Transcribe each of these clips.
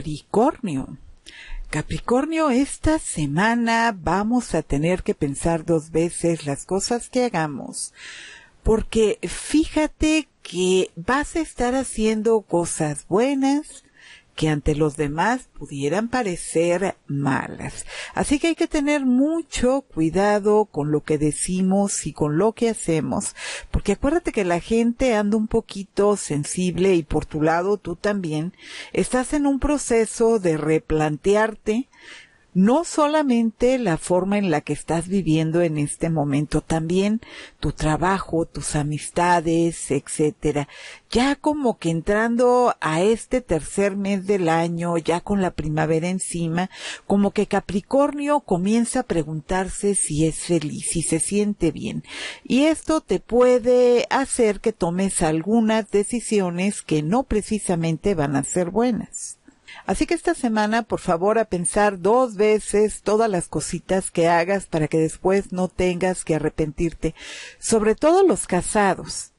Capricornio. Capricornio, esta semana vamos a tener que pensar dos veces las cosas que hagamos, porque fíjate que vas a estar haciendo cosas buenas, que ante los demás pudieran parecer malas. Así que hay que tener mucho cuidado con lo que decimos y con lo que hacemos, porque acuérdate que la gente anda un poquito sensible y por tu lado tú también estás en un proceso de replantearte no solamente la forma en la que estás viviendo en este momento, también tu trabajo, tus amistades, etcétera. Ya como que entrando a este tercer mes del año, ya con la primavera encima, como que Capricornio comienza a preguntarse si es feliz, si se siente bien. Y esto te puede hacer que tomes algunas decisiones que no precisamente van a ser buenas. Así que esta semana, por favor, a pensar dos veces todas las cositas que hagas para que después no tengas que arrepentirte. Sobre todo los casados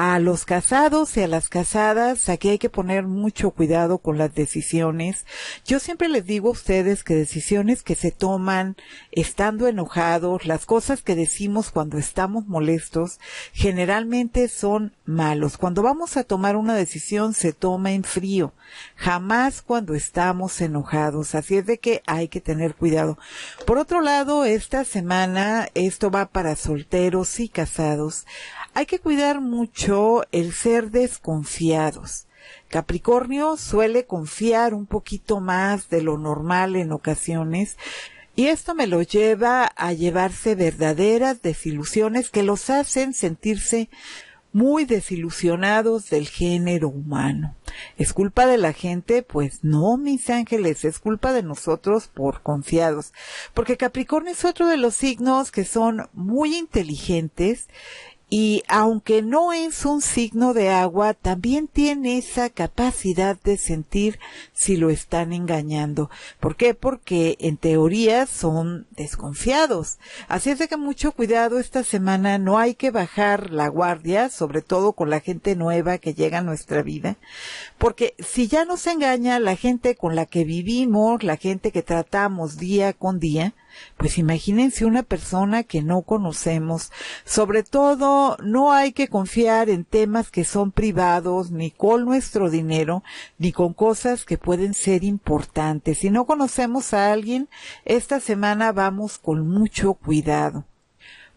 a los casados y a las casadas, aquí hay que poner mucho cuidado con las decisiones. Yo siempre les digo a ustedes que decisiones que se toman estando enojados, las cosas que decimos cuando estamos molestos, generalmente son malos. Cuando vamos a tomar una decisión se toma en frío, jamás cuando estamos enojados. Así es de que hay que tener cuidado. Por otro lado, esta semana, esto va para solteros y casados. Hay que cuidar mucho el ser desconfiados. Capricornio suele confiar un poquito más de lo normal en ocasiones y esto me lo lleva a llevarse verdaderas desilusiones que los hacen sentirse muy desilusionados del género humano. ¿Es culpa de la gente? Pues no, mis ángeles, es culpa de nosotros por confiados. Porque Capricornio es otro de los signos que son muy inteligentes y aunque no es un signo de agua, también tiene esa capacidad de sentir si lo están engañando. ¿Por qué? Porque en teoría son desconfiados. Así es de que mucho cuidado esta semana, no hay que bajar la guardia, sobre todo con la gente nueva que llega a nuestra vida, porque si ya nos engaña la gente con la que vivimos, la gente que tratamos día con día, pues imagínense una persona que no conocemos. Sobre todo, no hay que confiar en temas que son privados, ni con nuestro dinero, ni con cosas que pueden ser importantes. Si no conocemos a alguien, esta semana vamos con mucho cuidado.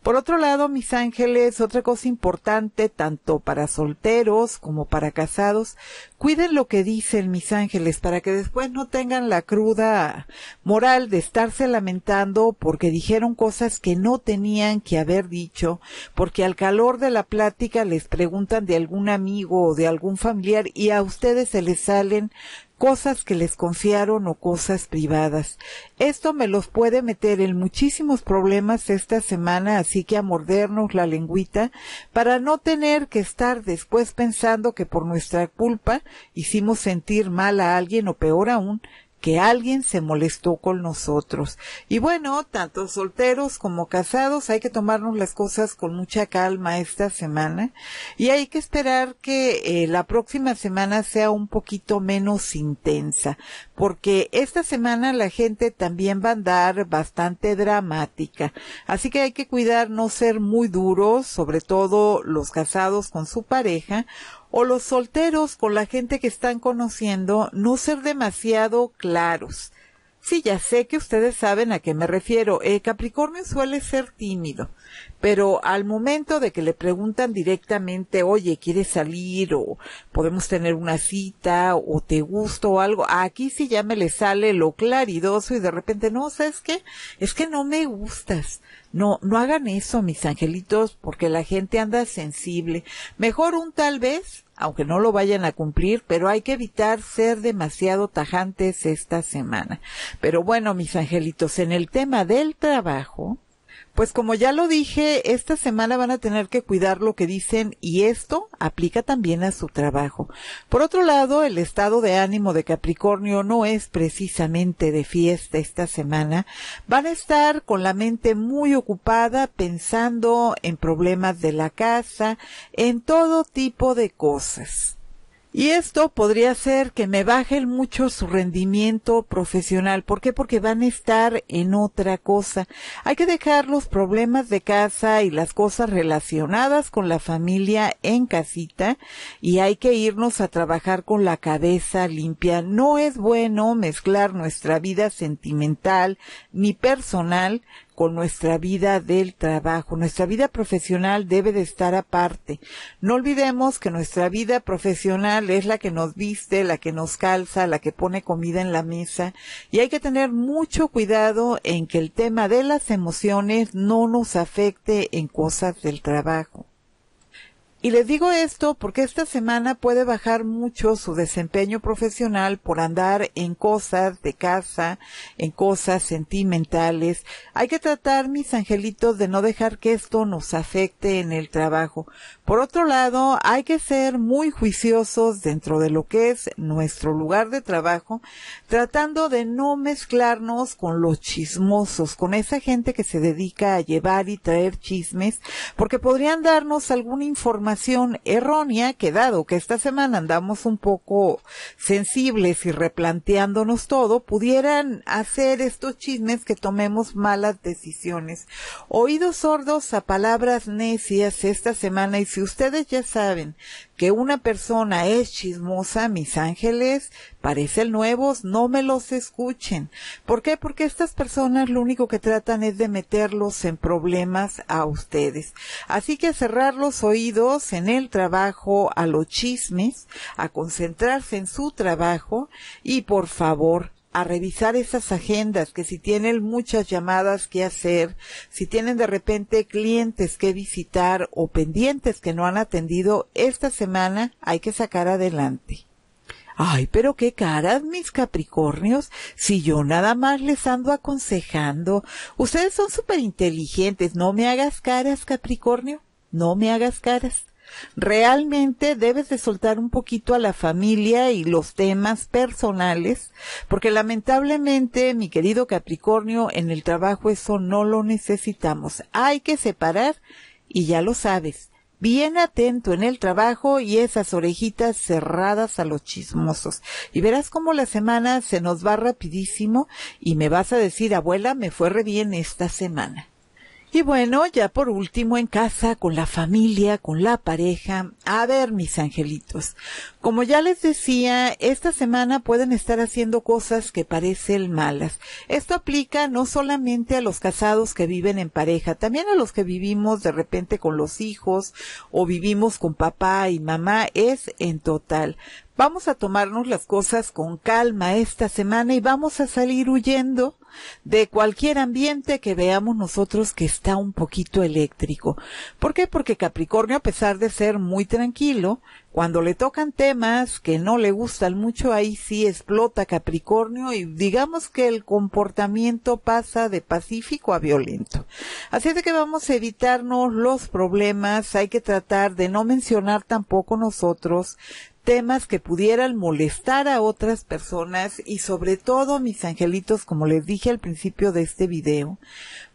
Por otro lado, mis ángeles, otra cosa importante, tanto para solteros como para casados, cuiden lo que dicen mis ángeles para que después no tengan la cruda moral de estarse lamentando porque dijeron cosas que no tenían que haber dicho, porque al calor de la plática les preguntan de algún amigo o de algún familiar y a ustedes se les salen cosas que les confiaron o cosas privadas. Esto me los puede meter en muchísimos problemas esta semana, así que a mordernos la lengüita para no tener que estar después pensando que por nuestra culpa hicimos sentir mal a alguien o peor aún, que alguien se molestó con nosotros. Y bueno, tanto solteros como casados, hay que tomarnos las cosas con mucha calma esta semana y hay que esperar que eh, la próxima semana sea un poquito menos intensa, porque esta semana la gente también va a andar bastante dramática. Así que hay que cuidar no ser muy duros, sobre todo los casados con su pareja, o los solteros con la gente que están conociendo no ser demasiado claros. Sí, ya sé que ustedes saben a qué me refiero. Eh, Capricornio suele ser tímido, pero al momento de que le preguntan directamente, oye, ¿quieres salir? o podemos tener una cita, o te gusto o algo, aquí sí ya me le sale lo claridoso y de repente, no, ¿sabes qué? Es que no me gustas. No, no hagan eso, mis angelitos, porque la gente anda sensible. Mejor un tal vez aunque no lo vayan a cumplir, pero hay que evitar ser demasiado tajantes esta semana. Pero bueno, mis angelitos, en el tema del trabajo, pues como ya lo dije, esta semana van a tener que cuidar lo que dicen y esto aplica también a su trabajo. Por otro lado, el estado de ánimo de Capricornio no es precisamente de fiesta esta semana. Van a estar con la mente muy ocupada pensando en problemas de la casa, en todo tipo de cosas. Y esto podría ser que me baje mucho su rendimiento profesional. ¿Por qué? Porque van a estar en otra cosa. Hay que dejar los problemas de casa y las cosas relacionadas con la familia en casita y hay que irnos a trabajar con la cabeza limpia. No es bueno mezclar nuestra vida sentimental ni personal con nuestra vida del trabajo. Nuestra vida profesional debe de estar aparte. No olvidemos que nuestra vida profesional es la que nos viste, la que nos calza, la que pone comida en la mesa y hay que tener mucho cuidado en que el tema de las emociones no nos afecte en cosas del trabajo. Y les digo esto porque esta semana puede bajar mucho su desempeño profesional por andar en cosas de casa, en cosas sentimentales. Hay que tratar, mis angelitos, de no dejar que esto nos afecte en el trabajo. Por otro lado, hay que ser muy juiciosos dentro de lo que es nuestro lugar de trabajo, tratando de no mezclarnos con los chismosos, con esa gente que se dedica a llevar y traer chismes, porque podrían darnos alguna información errónea que dado que esta semana andamos un poco sensibles y replanteándonos todo, pudieran hacer estos chismes que tomemos malas decisiones. Oídos sordos a palabras necias esta semana y si ustedes ya saben que una persona es chismosa, mis ángeles, parecen nuevos, no me los escuchen. ¿Por qué? Porque estas personas lo único que tratan es de meterlos en problemas a ustedes. Así que cerrar los oídos en el trabajo, a los chismes, a concentrarse en su trabajo y por favor a revisar esas agendas, que si tienen muchas llamadas que hacer, si tienen de repente clientes que visitar o pendientes que no han atendido, esta semana hay que sacar adelante. Ay, pero qué caras mis Capricornios, si yo nada más les ando aconsejando. Ustedes son súper inteligentes, no me hagas caras, Capricornio, no me hagas caras. Realmente debes de soltar un poquito a la familia y los temas personales, porque lamentablemente, mi querido Capricornio, en el trabajo eso no lo necesitamos. Hay que separar y ya lo sabes bien atento en el trabajo y esas orejitas cerradas a los chismosos. Y verás cómo la semana se nos va rapidísimo y me vas a decir, abuela, me fue re bien esta semana. Y bueno, ya por último en casa, con la familia, con la pareja. A ver, mis angelitos, como ya les decía, esta semana pueden estar haciendo cosas que parecen malas. Esto aplica no solamente a los casados que viven en pareja, también a los que vivimos de repente con los hijos o vivimos con papá y mamá, es en total. Vamos a tomarnos las cosas con calma esta semana y vamos a salir huyendo de cualquier ambiente que veamos nosotros que está un poquito eléctrico. ¿Por qué? Porque Capricornio, a pesar de ser muy tranquilo, cuando le tocan temas que no le gustan mucho, ahí sí explota Capricornio y digamos que el comportamiento pasa de pacífico a violento. Así es de que vamos a evitarnos los problemas, hay que tratar de no mencionar tampoco nosotros temas que pudieran molestar a otras personas y sobre todo, mis angelitos, como les dije al principio de este video,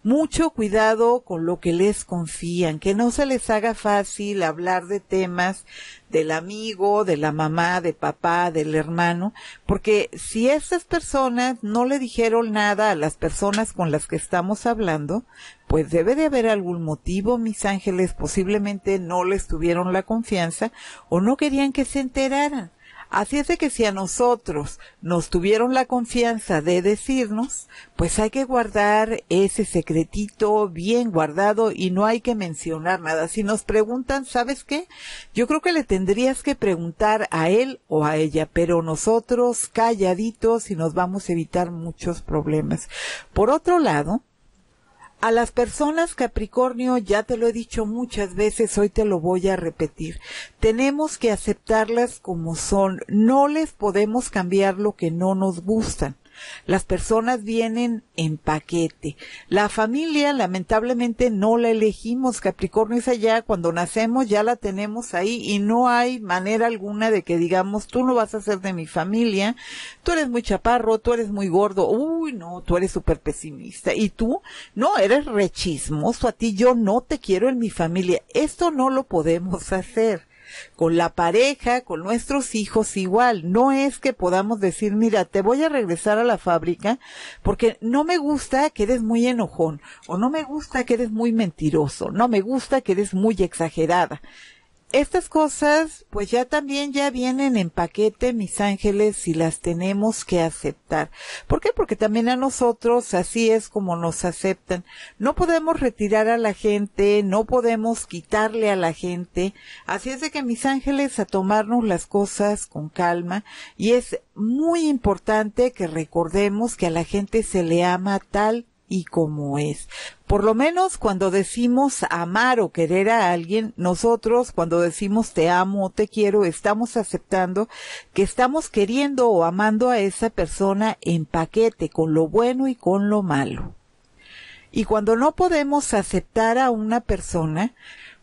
mucho cuidado con lo que les confían, que no se les haga fácil hablar de temas del amigo, de la mamá, de papá, del hermano, porque si estas personas no le dijeron nada a las personas con las que estamos hablando, pues debe de haber algún motivo, mis ángeles, posiblemente no les tuvieron la confianza o no querían que se enteraran. Así es de que si a nosotros nos tuvieron la confianza de decirnos, pues hay que guardar ese secretito bien guardado y no hay que mencionar nada. Si nos preguntan, ¿sabes qué? Yo creo que le tendrías que preguntar a él o a ella, pero nosotros calladitos y nos vamos a evitar muchos problemas. Por otro lado, a las personas Capricornio, ya te lo he dicho muchas veces, hoy te lo voy a repetir. Tenemos que aceptarlas como son. No les podemos cambiar lo que no nos gustan. Las personas vienen en paquete. La familia lamentablemente no la elegimos. Capricornio es allá, cuando nacemos ya la tenemos ahí y no hay manera alguna de que digamos, tú no vas a ser de mi familia, tú eres muy chaparro, tú eres muy gordo, uy, no, tú eres súper pesimista. Y tú, no, eres rechismoso, a ti yo no te quiero en mi familia. Esto no lo podemos hacer. Con la pareja, con nuestros hijos igual. No es que podamos decir, mira, te voy a regresar a la fábrica porque no me gusta que eres muy enojón o no me gusta que eres muy mentiroso, no me gusta que eres muy exagerada estas cosas pues ya también ya vienen en paquete, mis ángeles, y las tenemos que aceptar. ¿Por qué? Porque también a nosotros así es como nos aceptan. No podemos retirar a la gente, no podemos quitarle a la gente. Así es de que, mis ángeles, a tomarnos las cosas con calma. Y es muy importante que recordemos que a la gente se le ama tal y como es. Por lo menos cuando decimos amar o querer a alguien, nosotros cuando decimos te amo o te quiero, estamos aceptando que estamos queriendo o amando a esa persona en paquete, con lo bueno y con lo malo. Y cuando no podemos aceptar a una persona,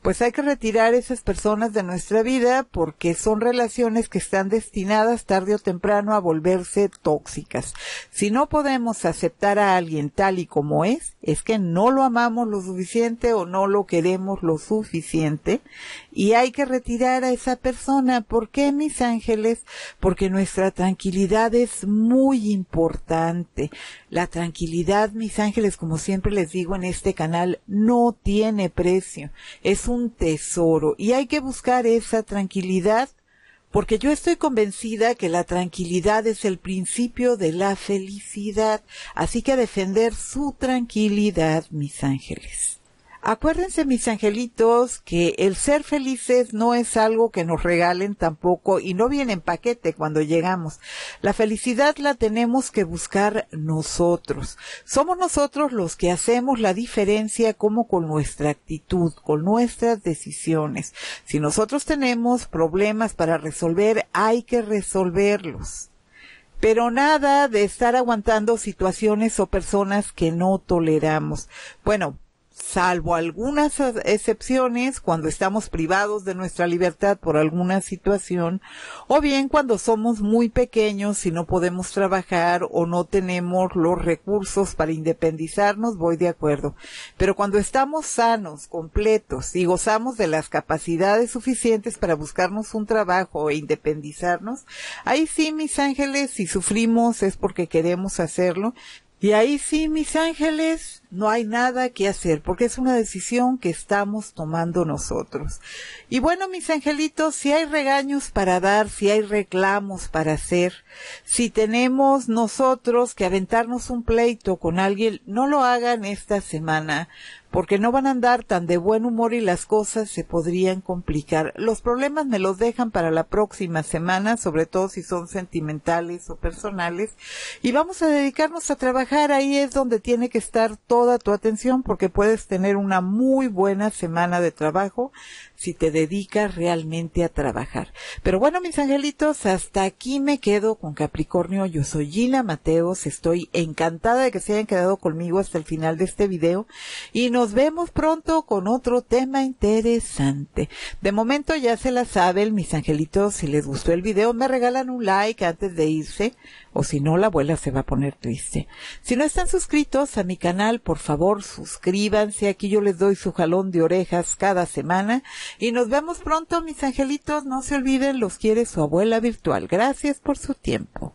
pues hay que retirar esas personas de nuestra vida porque son relaciones que están destinadas tarde o temprano a volverse tóxicas. Si no podemos aceptar a alguien tal y como es, es que no lo amamos lo suficiente o no lo queremos lo suficiente y hay que retirar a esa persona. ¿Por qué, mis ángeles? Porque nuestra tranquilidad es muy importante. La tranquilidad, mis ángeles, como siempre les digo en este canal, no tiene precio. Es un tesoro y hay que buscar esa tranquilidad porque yo estoy convencida que la tranquilidad es el principio de la felicidad, así que a defender su tranquilidad, mis ángeles. Acuérdense, mis angelitos, que el ser felices no es algo que nos regalen tampoco y no viene en paquete cuando llegamos. La felicidad la tenemos que buscar nosotros. Somos nosotros los que hacemos la diferencia como con nuestra actitud, con nuestras decisiones. Si nosotros tenemos problemas para resolver, hay que resolverlos. Pero nada de estar aguantando situaciones o personas que no toleramos. Bueno, salvo algunas excepciones cuando estamos privados de nuestra libertad por alguna situación, o bien cuando somos muy pequeños y no podemos trabajar o no tenemos los recursos para independizarnos, voy de acuerdo. Pero cuando estamos sanos, completos y gozamos de las capacidades suficientes para buscarnos un trabajo e independizarnos, ahí sí, mis ángeles, si sufrimos es porque queremos hacerlo, y ahí sí, mis ángeles, no hay nada que hacer, porque es una decisión que estamos tomando nosotros. Y bueno, mis angelitos, si hay regaños para dar, si hay reclamos para hacer, si tenemos nosotros que aventarnos un pleito con alguien, no lo hagan esta semana, porque no van a andar tan de buen humor y las cosas se podrían complicar. Los problemas me los dejan para la próxima semana, sobre todo si son sentimentales o personales, y vamos a dedicarnos a trabajar. Ahí es donde tiene que estar toda tu atención porque puedes tener una muy buena semana de trabajo si te dedicas realmente a trabajar. Pero bueno, mis angelitos, hasta aquí me quedo con Capricornio. Yo soy Gina Mateos, estoy encantada de que se hayan quedado conmigo hasta el final de este video y nos vemos pronto con otro tema interesante. De momento ya se la saben, mis angelitos, si les gustó el video, me regalan un like antes de irse, o si no, la abuela se va a poner triste. Si no están suscritos a mi canal, por favor, suscríbanse. Aquí yo les doy su jalón de orejas cada semana. Y nos vemos pronto, mis angelitos. No se olviden, los quiere su abuela virtual. Gracias por su tiempo.